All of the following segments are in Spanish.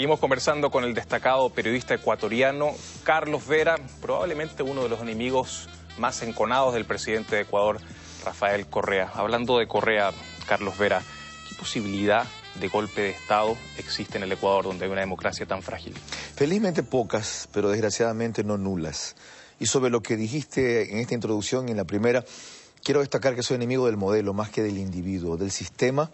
Seguimos conversando con el destacado periodista ecuatoriano Carlos Vera, probablemente uno de los enemigos más enconados del presidente de Ecuador, Rafael Correa. Hablando de Correa, Carlos Vera, ¿qué posibilidad de golpe de Estado existe en el Ecuador donde hay una democracia tan frágil? Felizmente pocas, pero desgraciadamente no nulas. Y sobre lo que dijiste en esta introducción, en la primera, quiero destacar que soy enemigo del modelo más que del individuo, del sistema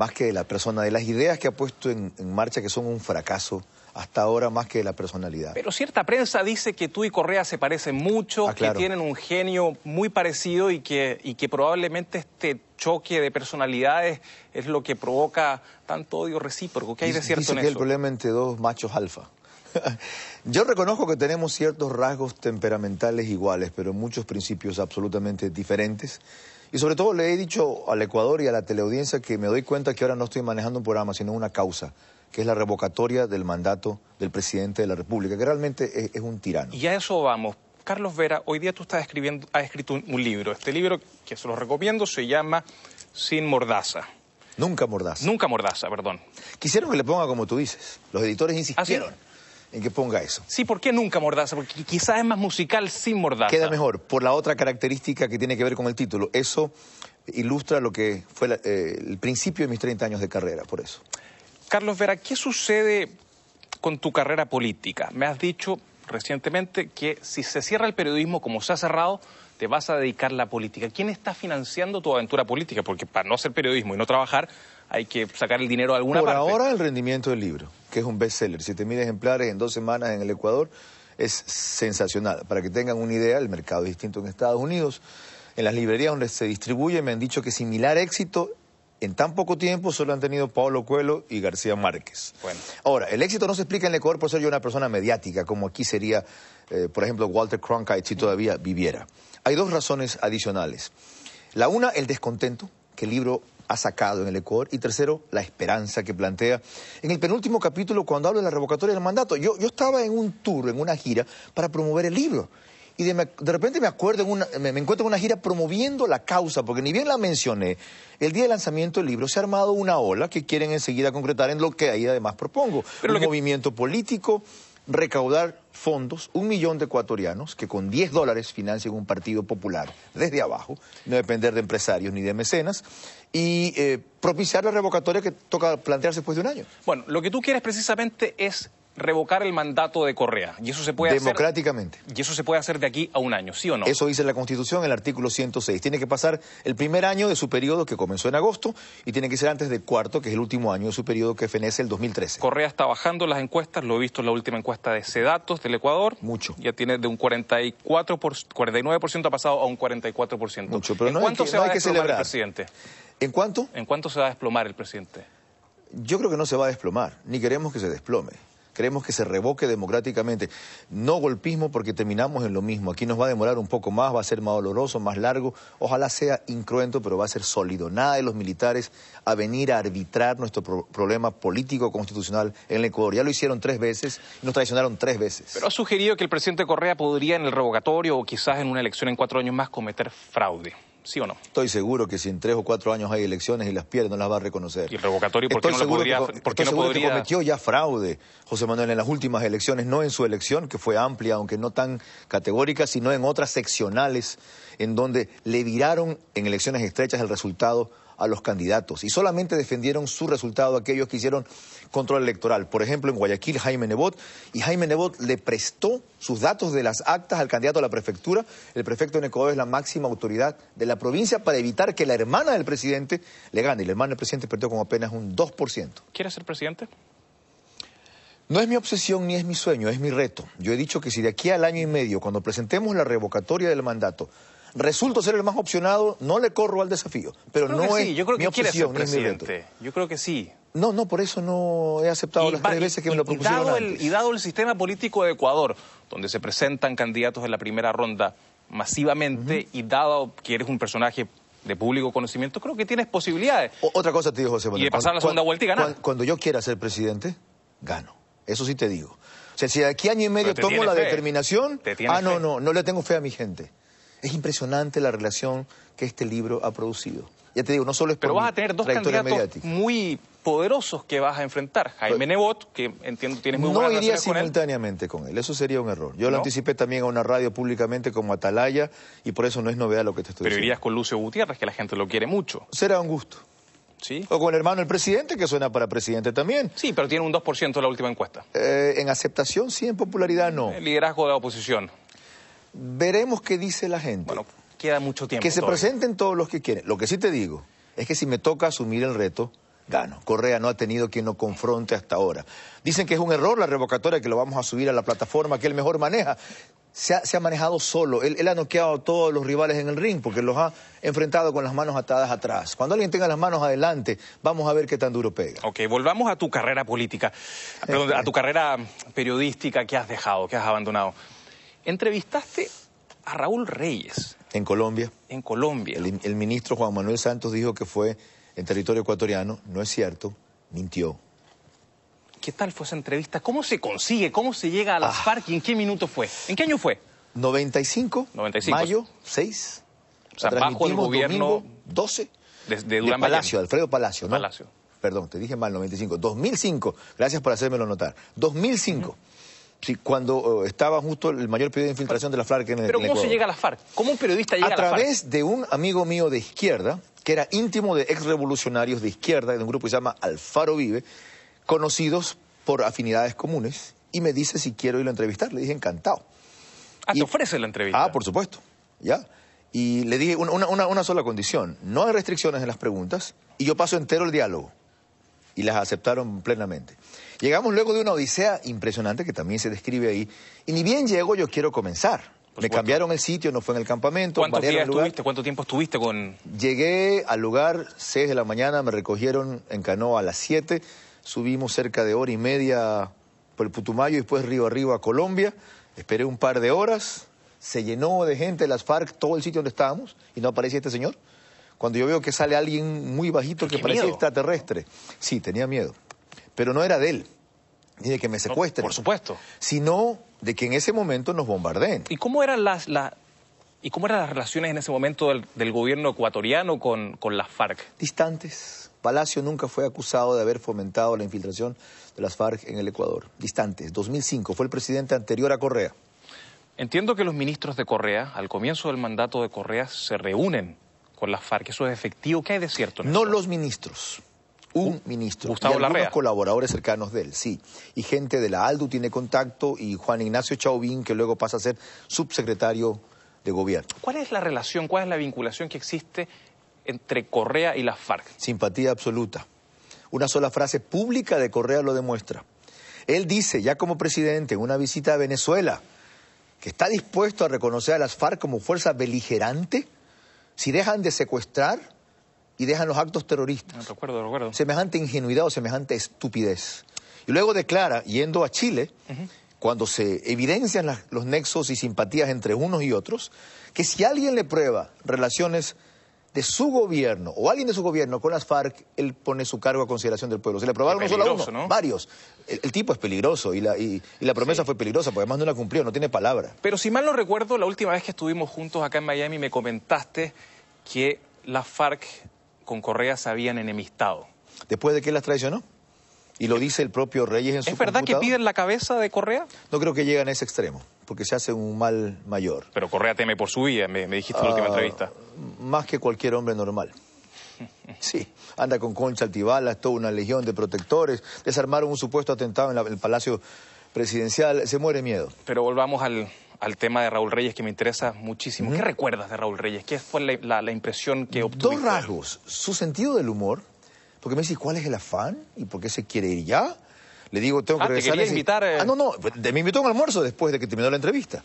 más que de la persona, de las ideas que ha puesto en, marcha que son un fracaso hasta ahora más que de la personalidad. Pero cierta prensa dice que tú y Correa se parecen mucho, ah, que tienen un genio muy parecido y que, y que probablemente este choque de personalidades es lo que provoca tanto odio recíproco. ¿Qué hay de cierto eso? el problema entre dos machos alfa. Yo reconozco que tenemos ciertos rasgos temperamentales iguales, pero muchos principios absolutamente diferentes. Y sobre todo le he dicho al Ecuador y a la teleaudiencia que me doy cuenta que ahora no estoy manejando un programa, sino una causa, que es la revocatoria del mandato del presidente de la República, que realmente es, un tirano. Y a eso vamos. Carlos Vera, hoy día tú estás escribiendo, has escrito un, libro. Este libro, que se lo recomiendo, se llama Sin Mordaza. Nunca Mordaza. Nunca Mordaza, perdón. Quisieron que le ponga como tú dices. Los editores insistieron. Ah, en que ponga eso. Sí, ¿por qué nunca mordaza? Porque quizás es más musical sin mordaza. Queda mejor, por la otra característica que tiene que ver con el título. Eso ilustra lo que fue eh, el principio de mis 30 años de carrera, por eso. Carlos Vera, ¿qué sucede con tu carrera política? Me has dicho recientemente que si se cierra el periodismo como se ha cerrado, te vas a dedicar a la política. ¿Quién está financiando tu aventura política? Porque para no hacer periodismo y no trabajar, hay que sacar el dinero de alguna Por ahora, el rendimiento del libro que es un bestseller. 7.000 ejemplares en dos semanas en el Ecuador es sensacional. Para que tengan una idea, el mercado es distinto en Estados Unidos. En las librerías donde se distribuye me han dicho que similar éxito en tan poco tiempo solo han tenido Pablo Coelho y García Márquez. Bueno. Ahora, el éxito no se explica en el Ecuador por ser yo una persona mediática, como aquí sería, eh, por ejemplo, Walter Cronkite si todavía viviera. Hay dos razones adicionales. La una, el descontento que el libro ha sacado en el Ecuador. Y tercero, la esperanza que plantea. En el penúltimo capítulo, cuando hablo de la revocatoria del mandato, yo, estaba en un tour, en una gira, para promover el libro. Y de, repente me, acuerdo en una, me, encuentro en una gira promoviendo la causa, porque ni bien la mencioné, el día del lanzamiento del libro se ha armado una ola que quieren enseguida concretar en lo que ahí además propongo. el un movimiento político, recaudar fondos, un millón de ecuatorianos que con 10 dólares financien un partido popular desde abajo, no depender de empresarios ni de mecenas, y eh, propiciar la revocatoria que toca plantearse después de un año. Bueno, lo que tú quieres precisamente es revocar el mandato de Correa. Y eso se puede Democráticamente. y eso se puede hacer de aquí a un año, ¿sí o no? Eso dice la Constitución, el artículo 106. Tiene que pasar el primer año de su periodo que comenzó en agosto y tiene que ser antes del cuarto, que es el último año de su periodo que fenece el 2013. Correa está bajando las encuestas, lo he visto en la última encuesta de Sedatos del Ecuador. Mucho. Ya tiene de un 44 49% ha pasado a un 44%. Mucho, pero no cuánto se va a desplomar el presidente? ¿En cuánto? ¿En cuánto se va a desplomar el presidente? Yo creo que no se va a desplomar, ni queremos que se desplome. Creemos que se revoque democráticamente. No golpismo porque terminamos en lo mismo. Aquí nos va a demorar un poco más, va a ser más doloroso, más largo. Ojalá sea incruento, pero va a ser sólido. Nada de los militares a venir a arbitrar nuestro problema político constitucional en el Ecuador. Ya lo hicieron tres veces nos traicionaron tres veces. Pero ha sugerido que el presidente Correa podría en el revocatorio o quizás en una elección en cuatro años más cometer fraude. ¿Sí o no? Estoy seguro que si en tres o cuatro años hay elecciones y las pierde, no las va a reconocer. ¿Y revocatorio por estoy no lo estoy seguro que cometió ya fraude, José Manuel, en las últimas elecciones, no en su elección, que fue amplia, aunque no tan categórica, sino en otras seccionales, en donde le viraron en elecciones estrechas el resultado a los candidatos y solamente defendieron su resultado aquellos que hicieron control electoral. Por ejemplo, en Guayaquil, Jaime Nebot, y Jaime Nebot le prestó sus datos de las actas al candidato a la prefectura. El prefecto de Ecuador es la máxima autoridad de la provincia para evitar que la hermana del presidente le gane. Y la hermana del presidente perdió con apenas un 2%. ¿Quiere ser presidente? No es mi obsesión ni es mi sueño, es mi reto. Yo he dicho que si de aquí al año y medio, cuando presentemos la revocatoria del mandato, resulto ser el más opcionado, no le corro al desafío. Pero no es yo creo que ser presidente. Yo creo que sí. No, no, por eso no he aceptado las tres veces que me lo propusieron. Dado El, y dado el sistema político de Ecuador, donde se presentan candidatos en la primera ronda masivamente, y dado que eres un personaje de público conocimiento, creo que tienes posibilidades. otra cosa te digo, José Manuel. Y pasar la segunda vuelta y ganar. Cuando, yo quiera ser presidente, gano. Eso sí te digo. O sea, si de aquí año y medio tomo la determinación, ah, no, no, no le tengo fe a mi gente. Es impresionante la relación que este libro ha producido. Ya te digo, no solo es Pero vas a tener dos candidatos muy poderosos que vas a enfrentar. Jaime Nebot, que entiendo tienes muy buena. buenas No iría simultáneamente con él, eso sería un error. Yo lo anticipé también a una radio públicamente como Atalaya y por eso no es novedad lo que te estoy diciendo. Pero irías con Lucio Gutiérrez, que la gente lo quiere mucho. Será un gusto. Sí. O con el hermano del presidente, que suena para presidente también. Sí, pero tiene un 2% en la última encuesta. Eh, en aceptación sí, en popularidad no. El liderazgo de oposición. Veremos qué dice la gente. Bueno, queda mucho tiempo. Que se presenten todos los que quieren. Lo que sí te digo es que si me toca asumir el reto, gano. Correa no ha tenido quien lo confronte hasta ahora. Dicen que es un error la revocatoria, que lo vamos a subir a la plataforma que él mejor maneja. Se ha, manejado solo. Él, ha noqueado a todos los rivales en el ring porque los ha enfrentado con las manos atadas atrás. Cuando alguien tenga las manos adelante, vamos a ver qué tan duro pega. Ok, volvamos a tu carrera política, este, perdón, a tu carrera periodística que has dejado, que has abandonado. Entrevistaste a Raúl Reyes. En Colombia. En Colombia. El, ministro Juan Manuel Santos dijo que fue en territorio ecuatoriano. No es cierto, mintió. ¿Qué tal fue esa entrevista? ¿Cómo se consigue? ¿Cómo se llega a las parques? Ah. en qué minuto fue? ¿En qué año fue? 95, 95. mayo 6. O sea, bajo el gobierno... 12. Desde de Palacio, Alfredo Palacio, ¿no? Palacio. Perdón, te dije mal, 95. 2005. Gracias por hacérmelo notar. 2005. Sí, cuando eh, estaba justo el mayor periodo de infiltración de la FARC en el Pero ¿cómo se llega a la FARC? ¿Cómo un periodista llega a, FARC? A través de un amigo mío de izquierda, que era íntimo de ex revolucionarios de izquierda, de un grupo que se llama Alfaro Vive, conocidos por afinidades comunes, y me dice si quiero ir a entrevistar. Le dije, encantado. Ah, te ofrece la entrevista. Ah, por supuesto, ya. Y le dije una sola condición, no hay restricciones en las preguntas, y yo paso entero el diálogo y las aceptaron plenamente. Llegamos luego de una odisea impresionante que también se describe ahí. Y ni bien llego, yo quiero comenzar. Me cambiaron el sitio, no fue en el campamento. Estuviste, ¿Cuánto tiempo estuviste con...? Llegué al lugar 6 de la mañana, me recogieron en canoa a las 7, subimos cerca de hora y media por el Putumayo y después río arriba a Colombia. Esperé un par de horas, se llenó de gente las FARC todo el sitio donde estábamos y no aparecía este señor cuando yo veo que sale alguien muy bajito que parecía extraterrestre. Sí, tenía miedo. Pero no era de él, ni de que me secuestren. por supuesto. Sino de que en ese momento nos bombardeen. ¿Y cómo eran las, ¿Y cómo eran las relaciones en ese momento del, gobierno ecuatoriano con, con las FARC? Distantes. Palacio nunca fue acusado de haber fomentado la infiltración de las FARC en el Ecuador. Distantes. 2005 fue el presidente anterior a Correa. Entiendo que los ministros de Correa, al comienzo del mandato de Correa, se reúnen con las FARC. ¿Eso es efectivo? ¿Qué hay de cierto? no los ministros. Un ministro. Gustavo y algunos colaboradores cercanos de él, sí. Y gente de la ALDU tiene contacto y Juan Ignacio Chauvin, que luego pasa a ser subsecretario de gobierno. ¿Cuál es la relación, cuál es la vinculación que existe entre Correa y las FARC? Simpatía absoluta. Una sola frase pública de Correa lo demuestra. Él dice, ya como presidente, en una visita a Venezuela, que está dispuesto a reconocer a las FARC como fuerza beligerante si dejan de secuestrar y dejan los actos terroristas. recuerdo, recuerdo. Semejante ingenuidad o semejante estupidez. Y luego declara, yendo a Chile, cuando se evidencian los nexos y simpatías entre unos y otros, que si alguien le prueba relaciones de su gobierno o alguien de su gobierno con las FARC, él pone su cargo a consideración del pueblo. Se le aprobaron solo a uno, varios. El, tipo es peligroso y la, y, la promesa fue peligrosa, porque además no la cumplió, no tiene palabra. Pero si mal no recuerdo, la última vez que estuvimos juntos acá en Miami me comentaste que las FARC con Correa se habían enemistado. ¿Después de que las traicionó? Y lo dice el propio Reyes en su ¿Es verdad que piden la cabeza de Correa? No creo que lleguen a ese extremo, porque se hace un mal mayor. Pero Correa teme por su vida, me, dijiste en la última ah, entrevista. Más que cualquier hombre normal. Sí, anda con concha, altibalas, toda una legión de protectores. Desarmaron un supuesto atentado en, el Palacio Presidencial. Se muere miedo. Pero volvamos al, tema de Raúl Reyes que me interesa muchísimo. ¿Qué recuerdas de Raúl Reyes? ¿Qué fue la, impresión que obtuvo? Dos rasgos. Su sentido del humor, porque me dice, ¿cuál es el afán? ¿Y por qué se quiere ir ya? Le digo, tengo que ah, regresar. Te quería invitar, eh. Ah, no, no, me invitó a un almuerzo después de que terminó la entrevista.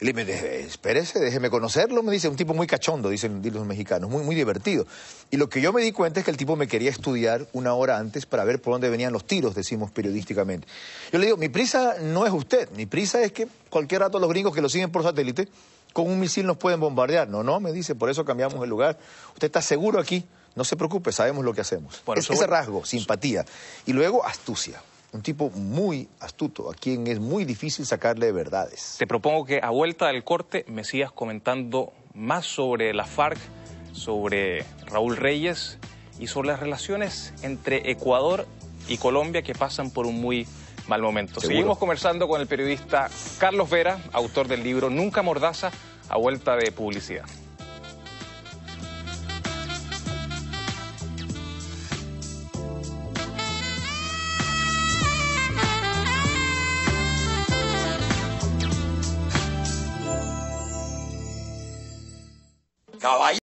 Le dije, espérese, déjeme conocerlo, me dice, un tipo muy cachondo, dicen los mexicanos, muy, muy divertido. Y lo que yo me di cuenta es que el tipo me quería estudiar una hora antes para ver por dónde venían los tiros, decimos periodísticamente. Yo le digo, mi prisa no es usted, mi prisa es que cualquier rato los gringos que lo siguen por satélite con un misil nos pueden bombardear. No, no, me dice, por eso cambiamos el lugar. Usted está seguro aquí no se preocupe, sabemos lo que hacemos. es, Ese rasgo, simpatía. Y luego astucia. Un tipo muy astuto, a quien es muy difícil sacarle verdades. Te propongo que a vuelta del corte me sigas comentando más sobre la FARC, sobre Raúl Reyes y sobre las relaciones entre Ecuador y Colombia que pasan por un muy mal momento. Seguimos conversando con el periodista Carlos Vera, autor del libro Nunca Mordaza, a vuelta de publicidad.